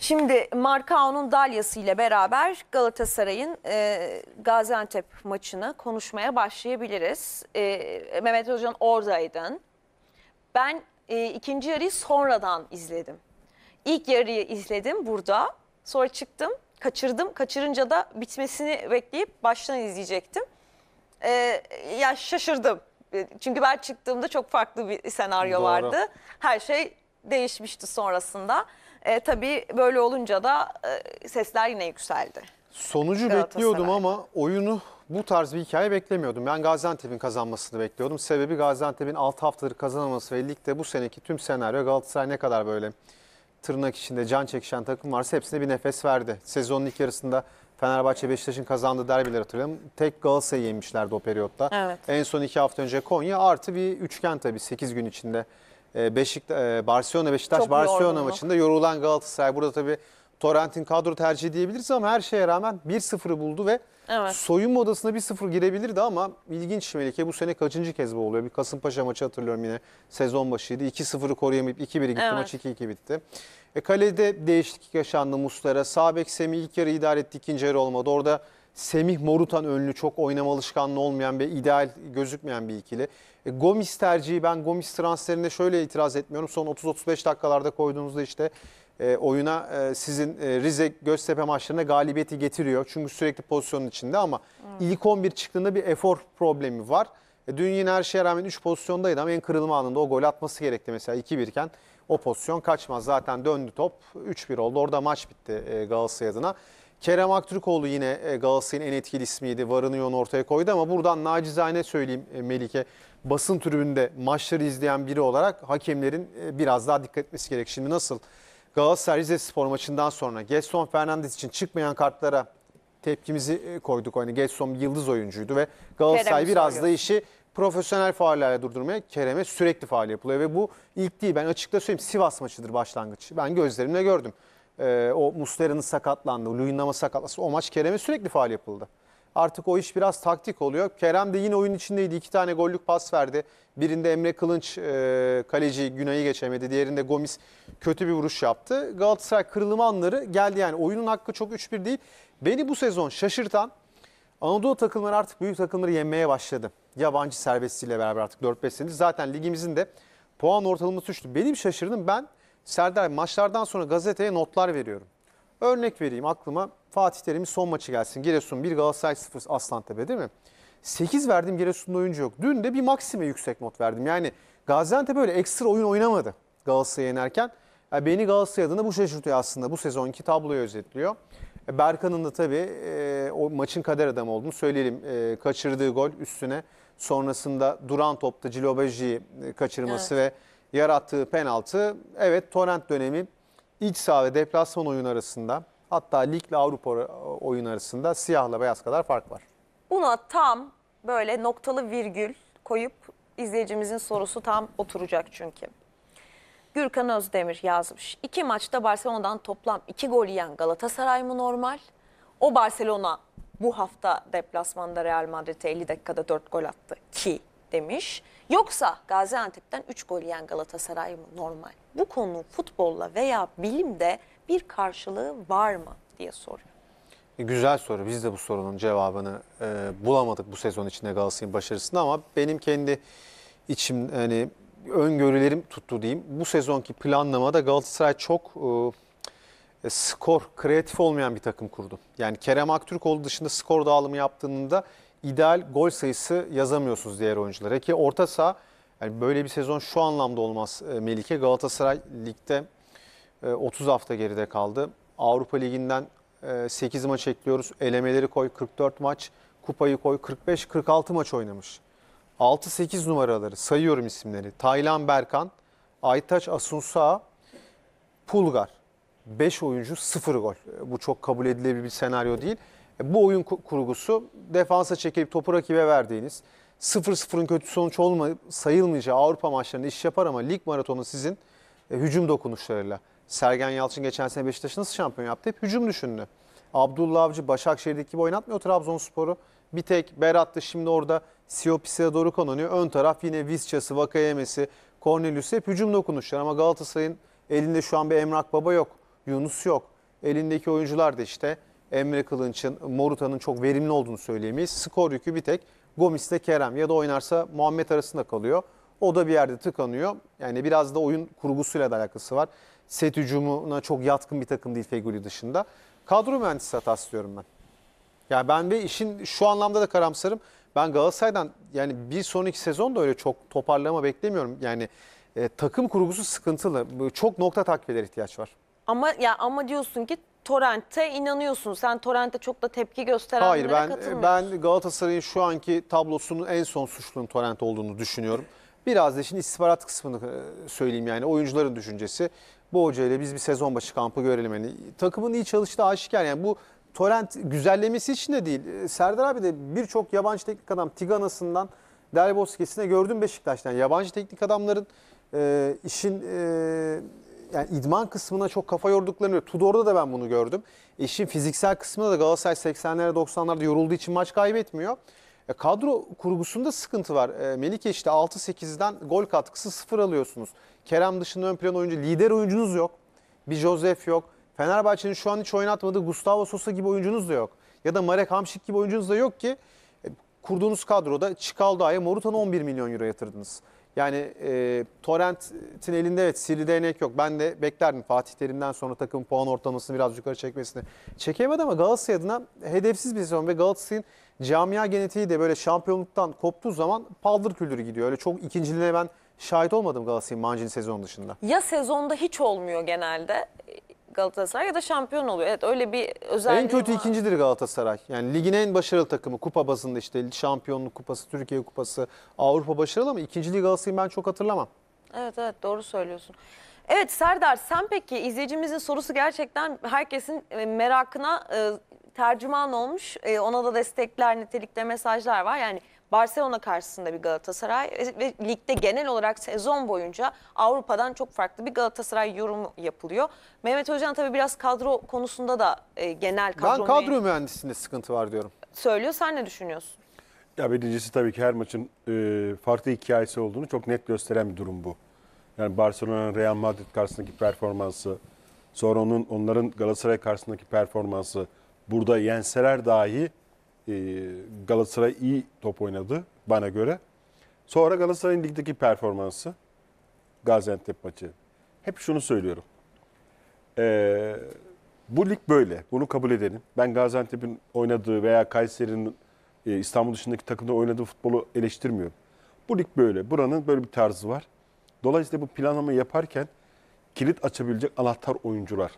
Şimdi Marcao'nun dalyası ile beraber Galatasaray'ın e, Gaziantep maçını konuşmaya başlayabiliriz. E, Mehmet Hoca'nın oradaydın. Ben e, ikinci yarıyı sonradan izledim. İlk yarıyı izledim burada. Sonra çıktım, kaçırdım. Kaçırınca da bitmesini bekleyip baştan izleyecektim. E, ya şaşırdım. E, çünkü ben çıktığımda çok farklı bir senaryo Doğru. vardı. Her şey değişmişti sonrasında. E, tabii böyle olunca da e, sesler yine yükseldi. Sonucu bekliyordum ama oyunu bu tarz bir hikaye beklemiyordum. Ben Gaziantep'in kazanmasını bekliyordum. Sebebi Gaziantep'in 6 haftadır kazanaması ve ligde bu seneki tüm senaryo Galatasaray ne kadar böyle tırnak içinde can çekişen takım varsa hepsine bir nefes verdi. Sezonun ilk yarısında Fenerbahçe Beşiktaş'ın kazandığı derbileri hatırlayalım. Tek Galatasaray'ı yemişlerdi o periyotta. Evet. En son iki hafta önce Konya artı bir üçgen tabii 8 gün içinde ee, e, Beşikta, Barcelona Beşiktaş Çok Barcelona maçında yorulan Galatasaray burada tabii Torrent'in kadro tercihi diyebiliriz ama her şeye rağmen 1-0'ı buldu ve evet. soyunma odasına 1-0 girebilirdi ama ilginç Melike bu sene kaçıncı kez bu oluyor? Bir Kasımpaşa maçı hatırlıyorum yine sezon başıydı. 2-0'ı koruyamayıp 2-1'e gitti evet. maç 2-2 bitti. E, kalede değişiklik yaşandı Muslera. Sağ bek ilk yarı idare etti ikinci yarı olmadı. Orada Semih Morutan önlü çok oynama alışkanlığı olmayan ve ideal gözükmeyen bir ikili. E, Gomis tercihi ben Gomis transferine şöyle itiraz etmiyorum. Son 30-35 dakikalarda koyduğunuzda işte e, oyuna e, sizin e, Rize Göztepe maçlarına galibiyeti getiriyor. Çünkü sürekli pozisyonun içinde ama hmm. ilk 11 çıktığında bir efor problemi var. E, dün yine her şeye rağmen 3 pozisyondaydı ama en kırılma anında o gol atması gerekti mesela 2-1 iken o pozisyon kaçmaz. Zaten döndü top 3-1 oldu. Orada maç bitti e, Galatasaray adına. Kerem Aktürkoğlu yine e, Galatasaray'ın en etkili ismiydi. Varını yoğunu ortaya koydu ama buradan nacizane söyleyeyim e, Melike. Basın tribünde maçları izleyen biri olarak hakemlerin e, biraz daha dikkat etmesi gerek. Şimdi nasıl Galatasaray Rize Spor maçından sonra Gerson Fernandes için çıkmayan kartlara tepkimizi koyduk. Hani Gerson yıldız oyuncuydu ve Galatasaray biraz soruyor. da işi profesyonel faullerle durdurmaya Kerem'e sürekli faal yapılıyor. Ve bu ilk değil ben açıkta söyleyeyim Sivas maçıdır başlangıç. Ben gözlerimle gördüm e, o Muslera'nın sakatlandı, Luyendam'ın sakatlandı. O maç Kerem'e sürekli faal yapıldı. Artık o iş biraz taktik oluyor. Kerem de yine oyun içindeydi. İki tane gollük pas verdi. Birinde Emre Kılınç e, kaleci Günay'ı geçemedi. Diğerinde Gomis kötü bir vuruş yaptı. Galatasaray kırılma anları geldi yani. Oyunun hakkı çok 3-1 değil. Beni bu sezon şaşırtan Anadolu takımları artık büyük takımları yenmeye başladı. Yabancı serbestiyle beraber artık 4-5 senedir. Zaten ligimizin de puan ortalaması düştü. Benim şaşırdım ben Serdar maçlardan sonra gazeteye notlar veriyorum. Örnek vereyim aklıma Fatih Terim'in son maçı gelsin. Giresun 1 Galatasaray 0 Aslantepe değil mi? 8 verdim Giresun'da oyuncu yok. Dün de bir Maksim'e yüksek not verdim. Yani Gaziantep böyle ekstra oyun oynamadı Galatasaray'ı yenerken. Yani beni Galatasaray adına bu şaşırtıyor aslında. Bu sezonki tabloyu özetliyor. E, Berkan'ın da tabii e, o maçın kader adamı olduğunu söyleyelim. E, kaçırdığı gol üstüne sonrasında duran topta Cilobaji'yi e, kaçırması evet. ve yarattığı penaltı evet Torrent dönemi iç saha ve deplasman oyun arasında hatta ligle Avrupa oyun arasında siyahla beyaz kadar fark var. Buna tam böyle noktalı virgül koyup izleyicimizin sorusu tam oturacak çünkü. Gürkan Özdemir yazmış. İki maçta Barcelona'dan toplam iki gol yiyen Galatasaray mı normal? O Barcelona bu hafta deplasmanda Real Madrid'e 50 dakikada 4 gol attı ki demiş. Yoksa Gaziantep'ten 3 gol yiyen Galatasaray mı normal? Bu konunun futbolla veya bilimde bir karşılığı var mı diye soruyor. Güzel soru. Biz de bu sorunun cevabını e, bulamadık bu sezon içinde Galatasaray'ın başarısında ama benim kendi içim hani öngörülerim tuttu diyeyim. Bu sezonki planlamada Galatasaray çok e, skor kreatif olmayan bir takım kurdu. Yani Kerem Aktürkoğlu dışında skor dağılımı yaptığında ideal gol sayısı yazamıyorsunuz diğer oyunculara ki orta saha yani böyle bir sezon şu anlamda olmaz e, Melike. Galatasaray ligde 30 e, hafta geride kaldı. Avrupa Ligi'nden 8 e, maç ekliyoruz. Elemeleri koy 44 maç. Kupayı koy 45-46 maç oynamış. 6-8 numaraları sayıyorum isimleri. Taylan Berkan, Aytaç Asunsa, Pulgar. 5 oyuncu 0 gol. Bu çok kabul edilebilir bir senaryo değil. E, bu oyun kurgusu defansa çekilip topu rakibe verdiğiniz 0-0'ın kötü sonuç olma, sayılmayacağı Avrupa maçlarında iş yapar ama lig maratonu sizin e, hücum dokunuşlarıyla. Sergen Yalçın geçen sene Beşiktaş'ı nasıl şampiyon yaptı? Hep hücum düşündü. Abdullah Avcı Başakşehir'deki gibi oynatmıyor Trabzonspor'u. Bir tek Berat da şimdi orada Siopis'e doğru konanıyor. Ön taraf yine Vizca'sı, Vakayemesi, Cornelius'u hep hücum dokunuşlar. Ama Galatasaray'ın elinde şu an bir Emrak Baba yok. Yunus yok. Elindeki oyuncular da işte Emre Kılınç'ın, Moruta'nın çok verimli olduğunu söyleyemeyiz. Skor yükü bir tek Gomis'te Kerem ya da oynarsa Muhammed arasında kalıyor. O da bir yerde tıkanıyor. Yani biraz da oyun kurgusuyla da alakası var. Set hücumuna çok yatkın bir takım değil Feguli dışında. Kadro mühendisi hatası diyorum ben. Yani ben de işin şu anlamda da karamsarım. Ben Galatasaray'dan yani bir sonraki sezon da öyle çok toparlama beklemiyorum. Yani e, takım kurgusu sıkıntılı. Çok nokta takviyeler ihtiyaç var. Ama ya ama diyorsun ki Torrent'te inanıyorsun. Sen Torrent'te çok da tepki gösterenlere Hayır ben, ben Galatasaray'ın şu anki tablosunun en son suçlunun Torrent olduğunu düşünüyorum. Biraz da şimdi istihbarat kısmını e, söyleyeyim yani oyuncuların düşüncesi. Bu hocayla biz bir sezon başı kampı görelim. Yani takımın iyi çalıştığı aşikar yani bu Torrent güzellemesi için de değil. E, Serdar abi de birçok yabancı teknik adam Tiganas'ından kesine gördüm Beşiktaş'tan. Yabancı teknik adamların e, işin e, yani idman kısmına çok kafa yorduklarını Tudor'da da ben bunu gördüm. İşin fiziksel kısmında da Galatasaray 80'lerde 90'larda yorulduğu için maç kaybetmiyor. E, kadro kurgusunda sıkıntı var. E, Melike işte 6-8'den gol katkısı sıfır alıyorsunuz. Kerem dışında ön plan oyuncu, lider oyuncunuz yok. Bir Josef yok. Fenerbahçe'nin şu an hiç oynatmadığı Gustavo Sosa gibi oyuncunuz da yok. Ya da Marek Hamşik gibi oyuncunuz da yok ki e, kurduğunuz kadroda Çikaldo'ya Morutan 11 milyon euro yatırdınız. Yani e, Torrent'in elinde evet sivri değnek yok. Ben de beklerdim Fatih Terim'den sonra takım puan ortalamasını biraz yukarı çekmesini. Çekemedi ama Galatasaray adına hedefsiz bir sezon ve Galatasaray'ın camia genetiği de böyle şampiyonluktan koptuğu zaman paldır küldür gidiyor. Öyle çok ikinciliğine ben şahit olmadım Galatasaray'ın Mancini sezon dışında. Ya sezonda hiç olmuyor genelde Galatasaray ya da şampiyon oluyor. Evet öyle bir özelliği En kötü var. ikincidir Galatasaray. Yani ligin en başarılı takımı kupa bazında işte şampiyonluk kupası, Türkiye kupası, Avrupa başarılı ama ikinciliği Galatasaray'ı ben çok hatırlamam. Evet evet doğru söylüyorsun. Evet Serdar sen peki izleyicimizin sorusu gerçekten herkesin e, merakına e, tercüman olmuş. E, ona da destekler, nitelikte mesajlar var. Yani Barcelona karşısında bir Galatasaray ve ligde genel olarak sezon boyunca Avrupa'dan çok farklı bir Galatasaray yorumu yapılıyor. Mehmet Özcan tabii biraz kadro konusunda da e, genel kadro Ben kadro mühendisinde sıkıntı var diyorum. Söylüyor sen ne düşünüyorsun? Ya birincisi tabii ki her maçın e, farklı hikayesi olduğunu çok net gösteren bir durum bu. Yani Barcelona'nın Real Madrid karşısındaki performansı, sonra onun onların Galatasaray karşısındaki performansı burada yenseler dahi ee, Galatasaray iyi top oynadı bana göre. Sonra Galatasaray'ın ligdeki performansı Gaziantep maçı. Hep şunu söylüyorum. Ee, bu lig böyle. Bunu kabul edelim. Ben Gaziantep'in oynadığı veya Kayseri'nin e, İstanbul dışındaki takımda oynadığı futbolu eleştirmiyorum. Bu lig böyle. Buranın böyle bir tarzı var. Dolayısıyla bu planlamayı yaparken kilit açabilecek anahtar oyuncular.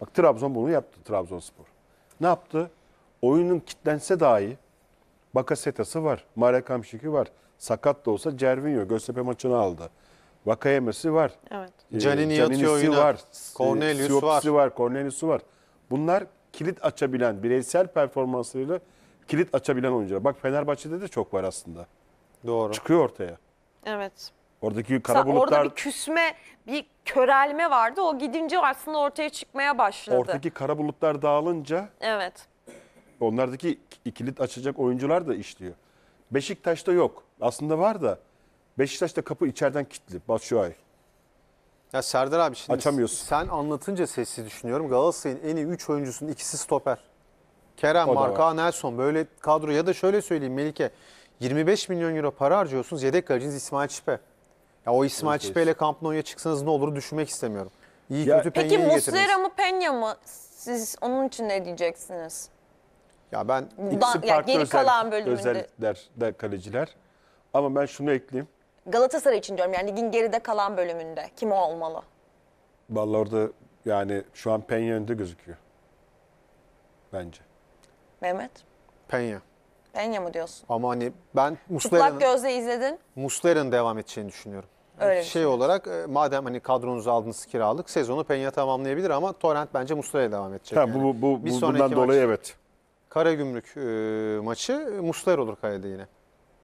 Bak Trabzon bunu yaptı Trabzonspor. Ne yaptı? oyunun kitlense dahi Bakasetas'ı var, Marek Kamşik'i var. Sakat da olsa Cervinho Göztepe maçını aldı. Vakayemesi var. Evet. Ee, Canini yatıyor oyuna. var. Cornelius Siyopsi var. var. Cornelius'u var. Bunlar kilit açabilen, bireysel performanslarıyla kilit açabilen oyuncular. Bak Fenerbahçe'de de çok var aslında. Doğru. Çıkıyor ortaya. Evet. Oradaki karabulutlar. Orada bir küsme, bir körelme vardı. O gidince aslında ortaya çıkmaya başladı. Oradaki karabulutlar dağılınca... Evet onlardaki ikilit açacak oyuncular da işliyor. Beşiktaş'ta yok. Aslında var da Beşiktaş'ta kapı içeriden kilitli. Batshuayi. Ya Serdar abi şimdi Açamıyorsun. sen anlatınca sessiz düşünüyorum. Galatasaray'ın en iyi 3 oyuncusunun ikisi stoper. Kerem, Marka, Nelson böyle kadro ya da şöyle söyleyeyim Melike 25 milyon euro para harcıyorsunuz yedek kaleciniz İsmail Çipe. Ya o İsmail Çipe ile Camp Nou'ya çıksanız ne olur düşünmek istemiyorum. İyi Ya- kötü Peki Penye'yi Muslera mı Penya mı? Siz onun için ne diyeceksiniz? Ya ben ikisi Ban, farklı geri özel, kalan bölümünde. özellikler de kaleciler. Ama ben şunu ekleyeyim. Galatasaray için diyorum yani ligin geride kalan bölümünde kim o olmalı? Vallahi orada yani şu an Penya önde gözüküyor. Bence. Mehmet, Penya. Penya mı diyorsun? Ama hani ben Muslera Çıplak gözle izledin. Muslera'nın devam edeceğini düşünüyorum. Öyle şey. olarak e, madem hani kadronuzu aldınız kiralık sezonu Penya tamamlayabilir ama Torrent bence Muslera'ya devam edecek. Ha, bu, yani. bu, bu, Bir bundan sonraki maç- dolayı evet. Karagümrük e, maçı Musler olur kalede yine.